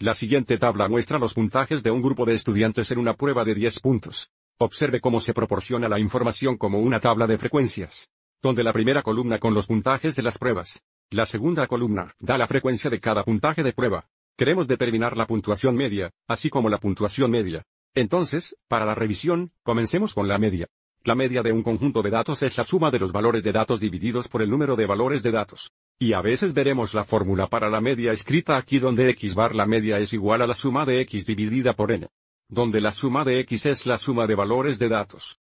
La siguiente tabla muestra los puntajes de un grupo de estudiantes en una prueba de 10 puntos. Observe cómo se proporciona la información como una tabla de frecuencias, donde la primera columna con los puntajes de las pruebas, la segunda columna da la frecuencia de cada puntaje de prueba. Queremos determinar la puntuación media, así como la puntuación media. Entonces, para la revisión, comencemos con la media. La media de un conjunto de datos es la suma de los valores de datos divididos por el número de valores de datos. Y a veces veremos la fórmula para la media escrita aquí donde x bar la media es igual a la suma de x dividida por n. Donde la suma de x es la suma de valores de datos.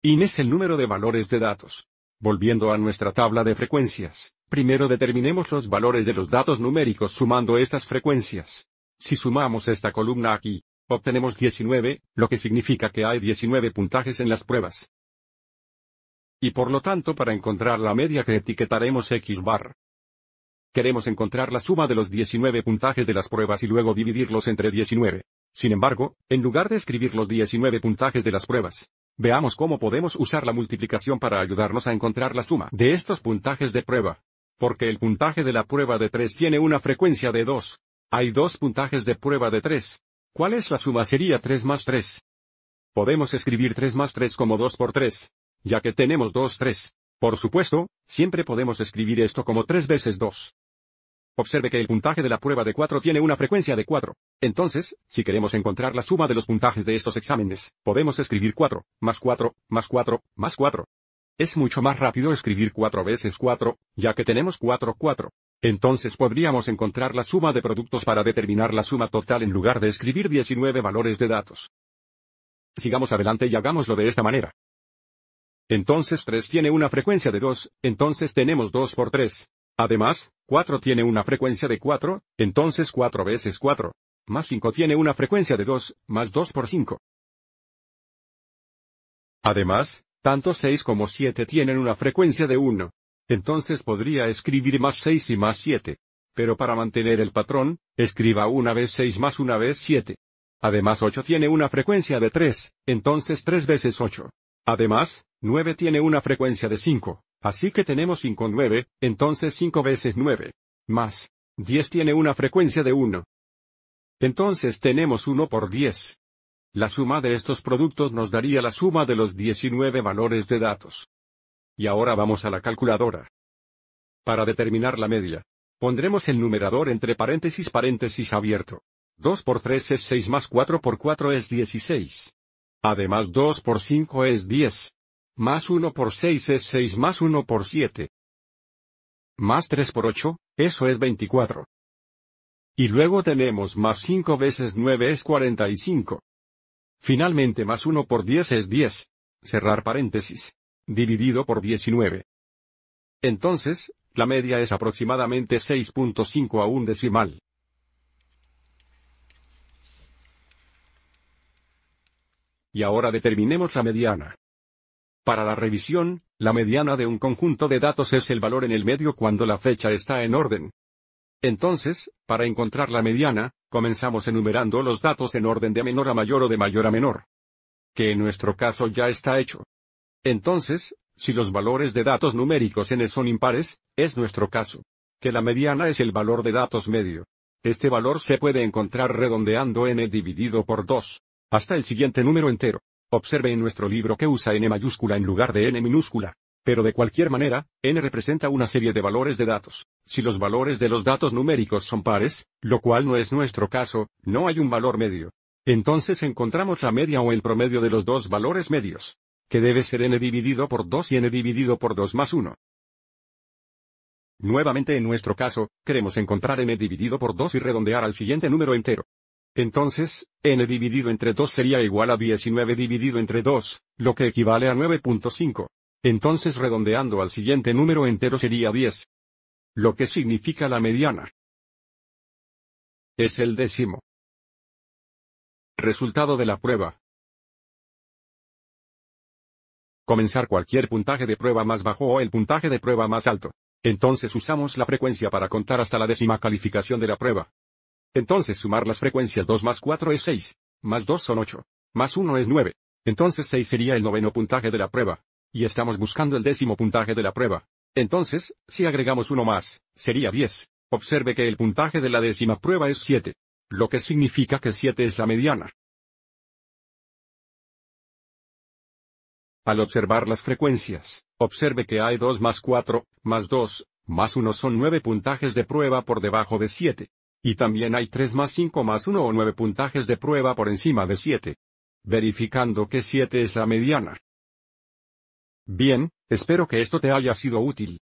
Y n es el número de valores de datos. Volviendo a nuestra tabla de frecuencias, primero determinemos los valores de los datos numéricos sumando estas frecuencias. Si sumamos esta columna aquí, obtenemos 19, lo que significa que hay 19 puntajes en las pruebas. Y por lo tanto para encontrar la media que etiquetaremos X bar. Queremos encontrar la suma de los 19 puntajes de las pruebas y luego dividirlos entre 19. Sin embargo, en lugar de escribir los 19 puntajes de las pruebas, veamos cómo podemos usar la multiplicación para ayudarnos a encontrar la suma de estos puntajes de prueba. Porque el puntaje de la prueba de 3 tiene una frecuencia de 2. Hay dos puntajes de prueba de 3. ¿Cuál es la suma? Sería 3 más 3. Podemos escribir 3 más 3 como 2 por 3, ya que tenemos 2-3. Por supuesto, siempre podemos escribir esto como 3 veces 2. Observe que el puntaje de la prueba de 4 tiene una frecuencia de 4. Entonces, si queremos encontrar la suma de los puntajes de estos exámenes, podemos escribir 4, más 4, más 4, más 4. Es mucho más rápido escribir 4 veces 4, ya que tenemos 4, 4. Entonces podríamos encontrar la suma de productos para determinar la suma total en lugar de escribir 19 valores de datos. Sigamos adelante y hagámoslo de esta manera. Entonces 3 tiene una frecuencia de 2, entonces tenemos 2 por 3. Además, 4 tiene una frecuencia de 4, entonces 4 veces 4. Más 5 tiene una frecuencia de 2, más 2 por 5. Además, tanto 6 como 7 tienen una frecuencia de 1. Entonces podría escribir más 6 y más 7. Pero para mantener el patrón, escriba una vez 6 más una vez 7. Además 8 tiene una frecuencia de 3, entonces 3 veces 8. Además, 9 tiene una frecuencia de 5, así que tenemos 5 9, entonces 5 veces 9. Más. 10 tiene una frecuencia de 1. Entonces tenemos 1 por 10. La suma de estos productos nos daría la suma de los 19 valores de datos. Y ahora vamos a la calculadora. Para determinar la media, pondremos el numerador entre paréntesis paréntesis abierto. 2 por 3 es 6 más 4 por 4 es 16. Además 2 por 5 es 10. Más 1 por 6 es 6 más 1 por 7. Más 3 por 8, eso es 24. Y luego tenemos más 5 veces 9 es 45. Finalmente más 1 por 10 es 10. Cerrar paréntesis. Dividido por 19. Entonces, la media es aproximadamente 6.5 a un decimal. Y ahora determinemos la mediana. Para la revisión, la mediana de un conjunto de datos es el valor en el medio cuando la fecha está en orden. Entonces, para encontrar la mediana, comenzamos enumerando los datos en orden de menor a mayor o de mayor a menor. Que en nuestro caso ya está hecho. Entonces, si los valores de datos numéricos n son impares, es nuestro caso. Que la mediana es el valor de datos medio. Este valor se puede encontrar redondeando n dividido por 2. Hasta el siguiente número entero. Observe en nuestro libro que usa n mayúscula en lugar de n minúscula. Pero de cualquier manera, n representa una serie de valores de datos. Si los valores de los datos numéricos son pares, lo cual no es nuestro caso, no hay un valor medio. Entonces encontramos la media o el promedio de los dos valores medios, que debe ser n dividido por 2 y n dividido por 2 más 1. Nuevamente en nuestro caso, queremos encontrar n dividido por 2 y redondear al siguiente número entero. Entonces, n dividido entre 2 sería igual a 19 dividido entre 2, lo que equivale a 9.5. Entonces redondeando al siguiente número entero sería 10. Lo que significa la mediana. Es el décimo. Resultado de la prueba. Comenzar cualquier puntaje de prueba más bajo o el puntaje de prueba más alto. Entonces usamos la frecuencia para contar hasta la décima calificación de la prueba. Entonces sumar las frecuencias 2 más 4 es 6, más 2 son 8, más 1 es 9. Entonces 6 sería el noveno puntaje de la prueba. Y estamos buscando el décimo puntaje de la prueba. Entonces, si agregamos uno más, sería 10. Observe que el puntaje de la décima prueba es 7. Lo que significa que 7 es la mediana. Al observar las frecuencias, observe que hay 2 más 4, más 2, más 1 son 9 puntajes de prueba por debajo de 7. Y también hay 3 más 5 más 1 o 9 puntajes de prueba por encima de 7. Verificando que 7 es la mediana. Bien, espero que esto te haya sido útil.